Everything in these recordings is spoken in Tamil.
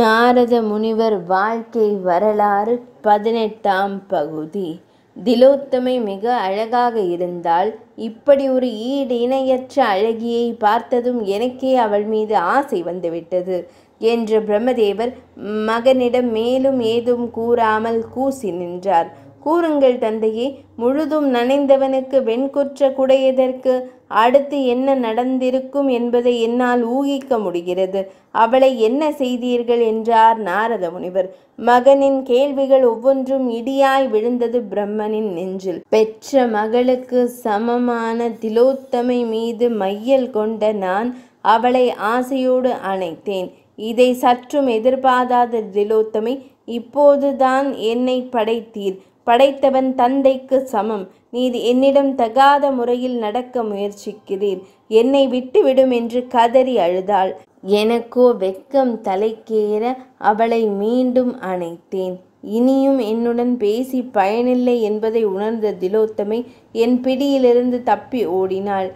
நாரத முனிவர் வாழ்க்கை வரலாறு பதினெட்டாம் பகுதி திலோத்தமை மிக அழகாக இருந்தால் இப்படி ஒரு ஈடு இணையற்ற அழகியை பார்த்ததும் எனக்கே அவள் மீது ஆசை வந்துவிட்டது என்று பிரம்மதேவர் மகனிடம் மேலும் ஏதும் கூறாமல் கூசி நின்றார் கூறுங்கள் தந்தையே முழுதும் நனைந்தவனுக்கு வெண்குற்ற குடையதற்கு அடுத்து என்ன நடந்திருக்கும் என்பதை என்னால் ஊகிக்க முடிகிறது அவளை என்ன செய்தீர்கள் என்றார் நாரத முனிவர் மகனின் கேள்விகள் ஒவ்வொன்றும் இடியாய் விழுந்தது பிரம்மனின் நெஞ்சில் பெற்ற மகளுக்கு சமமான திலோத்தமை மீது மையல் கொண்ட நான் அவளை ஆசையோடு அணைத்தேன் இதை சற்றும் எதிர்பாராத திலோத்தமை இப்போதுதான் என்னை படைத்தீர் படைத்தவன் தந்தைக்கு சமம் நீ என்னிடம் தகாத முறையில் நடக்க முயற்சிக்கிறீர் என்னை விட்டுவிடும் என்று கதறி அழுதாள் எனக்கோ வெக்கம் தலைக்கேற அவளை மீண்டும் அணைத்தேன் இனியும் என்னுடன் பேசி பயனில்லை என்பதை உணர்ந்த திலோத்தமை என் பிடியிலிருந்து தப்பி ஓடினாள்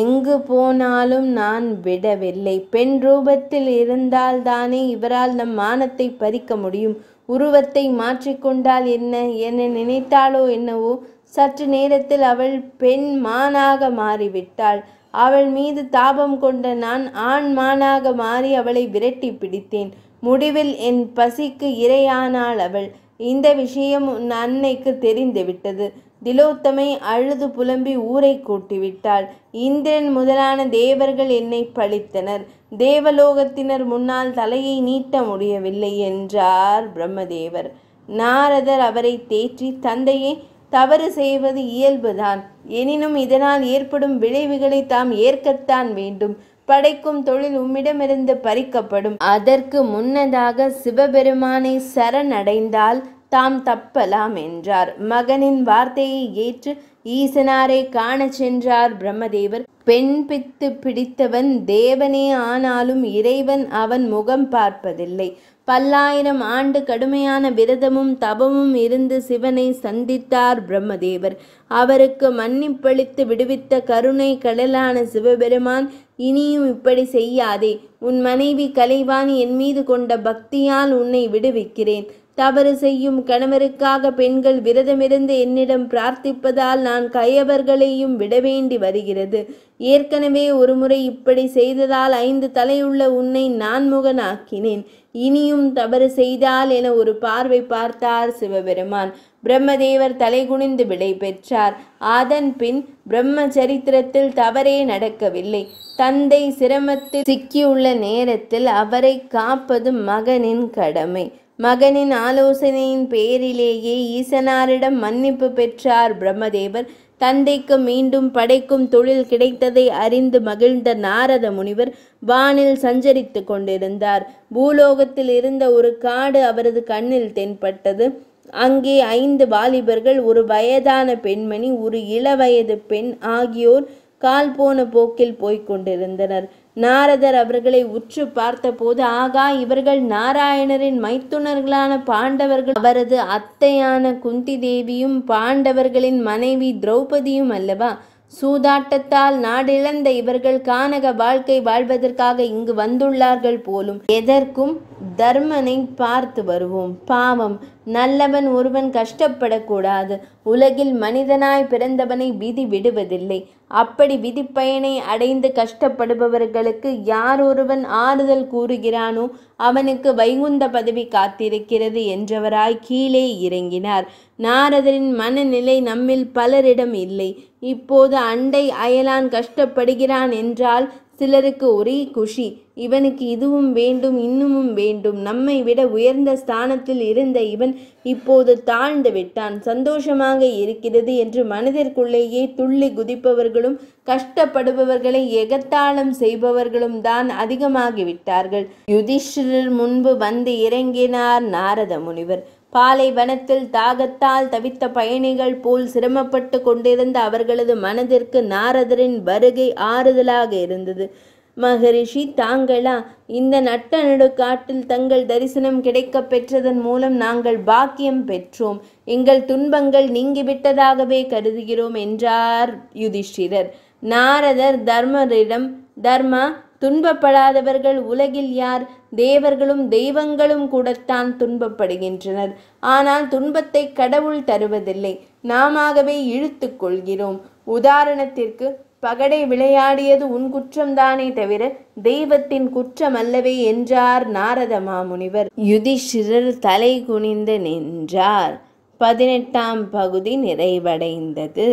எங்கு போனாலும் நான் விடவில்லை பெண் ரூபத்தில் இருந்தால்தானே இவரால் நம் மானத்தை பறிக்க முடியும் உருவத்தை மாற்றிக்கொண்டால் என்ன என்ன நினைத்தாளோ என்னவோ சற்று நேரத்தில் அவள் பெண் மானாக மாறிவிட்டாள் அவள் மீது தாபம் கொண்ட நான் ஆண் மானாக மாறி அவளை விரட்டி பிடித்தேன் முடிவில் என் பசிக்கு இரையானாள் அவள் இந்த விஷயம் உன் அன்னைக்கு தெரிந்துவிட்டது திலோத்தமை அழுது புலம்பி ஊரை கூட்டிவிட்டாள் இந்திரன் முதலான தேவர்கள் என்னை பழித்தனர் தேவலோகத்தினர் முன்னால் தலையை நீட்ட முடியவில்லை என்றார் பிரம்மதேவர் நாரதர் அவரை தேற்றி தந்தையே தவறு செய்வது இயல்புதான் எனினும் இதனால் ஏற்படும் விளைவுகளை தாம் ஏற்கத்தான் வேண்டும் படைக்கும் தொழில் உம்மிடமிருந்து பறிக்கப்படும் அதற்கு முன்னதாக சிவபெருமானை சரணடைந்தால் தாம் தப்பலாம் என்றார் மகனின் வார்த்தையை ஏற்று ஈசனாரை காண சென்றார் பிரம்மதேவர் பெண் பித்து பிடித்தவன் தேவனே ஆனாலும் இறைவன் அவன் முகம் பார்ப்பதில்லை பல்லாயிரம் ஆண்டு கடுமையான விரதமும் தபமும் இருந்து சிவனை சந்தித்தார் பிரம்மதேவர் அவருக்கு மன்னிப்பளித்து விடுவித்த கருணை கடலான சிவபெருமான் இனியும் இப்படி செய்யாதே உன் மனைவி கலைவாணி என் மீது கொண்ட பக்தியால் உன்னை விடுவிக்கிறேன் தவறு செய்யும் கணவருக்காக பெண்கள் விரதமிருந்து என்னிடம் பிரார்த்திப்பதால் நான் கையவர்களையும் விட வேண்டி வருகிறது ஏற்கனவே ஒருமுறை இப்படி செய்ததால் ஐந்து தலையுள்ள உன்னை நான் முகனாக்கினேன் இனியும் தவறு செய்தால் என ஒரு பார்வை பார்த்தார் சிவபெருமான் பிரம்மதேவர் தலைகுனிந்து விடை பெற்றார் அதன் பின் பிரம்ம சரித்திரத்தில் தவறே நடக்கவில்லை தந்தை சிரமத்தில் சிக்கியுள்ள நேரத்தில் அவரை காப்பது மகனின் கடமை மகனின் ஆலோசனையின் பேரிலேயே ஈசனாரிடம் மன்னிப்பு பெற்றார் பிரம்மதேவர் தந்தைக்கு மீண்டும் படைக்கும் தொழில் கிடைத்ததை அறிந்து மகிழ்ந்த நாரத முனிவர் வானில் சஞ்சரித்து கொண்டிருந்தார் பூலோகத்தில் இருந்த ஒரு காடு அவரது கண்ணில் தென்பட்டது அங்கே ஐந்து வாலிபர்கள் ஒரு வயதான பெண்மணி ஒரு இளவயது பெண் ஆகியோர் கால் போன போக்கில் போய்க் கொண்டிருந்தனர் நாரதர் அவர்களை உற்று பார்த்தபோது ஆகா இவர்கள் நாராயணரின் மைத்துனர்களான பாண்டவர்கள் அவரது அத்தையான குந்தி தேவியும் பாண்டவர்களின் மனைவி திரௌபதியும் அல்லவா சூதாட்டத்தால் நாடிழந்த இவர்கள் கானக வாழ்க்கை வாழ்வதற்காக இங்கு வந்துள்ளார்கள் போலும் எதற்கும் தர்மனை பார்த்து வருவோம் பாவம் நல்லவன் ஒருவன் கஷ்டப்படக்கூடாது உலகில் மனிதனாய் பிறந்தவனை விதி விடுவதில்லை அப்படி விதிப்பயனை அடைந்து கஷ்டப்படுபவர்களுக்கு யார் ஒருவன் ஆறுதல் கூறுகிறானோ அவனுக்கு வைகுந்த பதவி காத்திருக்கிறது என்றவராய் கீழே இறங்கினார் நாரதரின் மனநிலை நம்மில் பலரிடம் இல்லை இப்போது அண்டை அயலான் கஷ்டப்படுகிறான் என்றால் சிலருக்கு ஒரே குஷி இவனுக்கு இதுவும் வேண்டும் இன்னமும் வேண்டும் நம்மை விட உயர்ந்த ஸ்தானத்தில் இருந்த இவன் இப்போது தாழ்ந்து விட்டான் சந்தோஷமாக இருக்கிறது என்று மனதிற்குள்ளேயே துள்ளி குதிப்பவர்களும் கஷ்டப்படுபவர்களை எகத்தாளம் செய்பவர்களும் தான் அதிகமாகிவிட்டார்கள் யுதிஷ்டிரர் முன்பு வந்து இறங்கினார் நாரத முனிவர் பாலைவனத்தில் தாகத்தால் தவித்த பயணிகள் போல் சிரமப்பட்டு கொண்டிருந்த அவர்களது மனதிற்கு நாரதரின் வருகை ஆறுதலாக இருந்தது மகரிஷி தாங்களா இந்த நட்ட நடுக்காட்டில் தங்கள் தரிசனம் கிடைக்க பெற்றதன் மூலம் நாங்கள் பாக்கியம் பெற்றோம் எங்கள் துன்பங்கள் நீங்கிவிட்டதாகவே கருதுகிறோம் என்றார் யுதிஷ்டிரர் நாரதர் தர்மரிடம் தர்மா துன்பப்படாதவர்கள் உலகில் யார் தேவர்களும் தெய்வங்களும் கூடத்தான் துன்பப்படுகின்றனர் ஆனால் துன்பத்தை கடவுள் தருவதில்லை நாமவே இழுத்து கொள்கிறோம் உதாரணத்திற்கு பகடை விளையாடியது உன் குற்றம்தானே தவிர தெய்வத்தின் குற்றம் அல்லவே என்றார் நாரத மாமுனிவர் யுதிஷிரர் தலை குனிந்து நின்றார் பதினெட்டாம் பகுதி நிறைவடைந்தது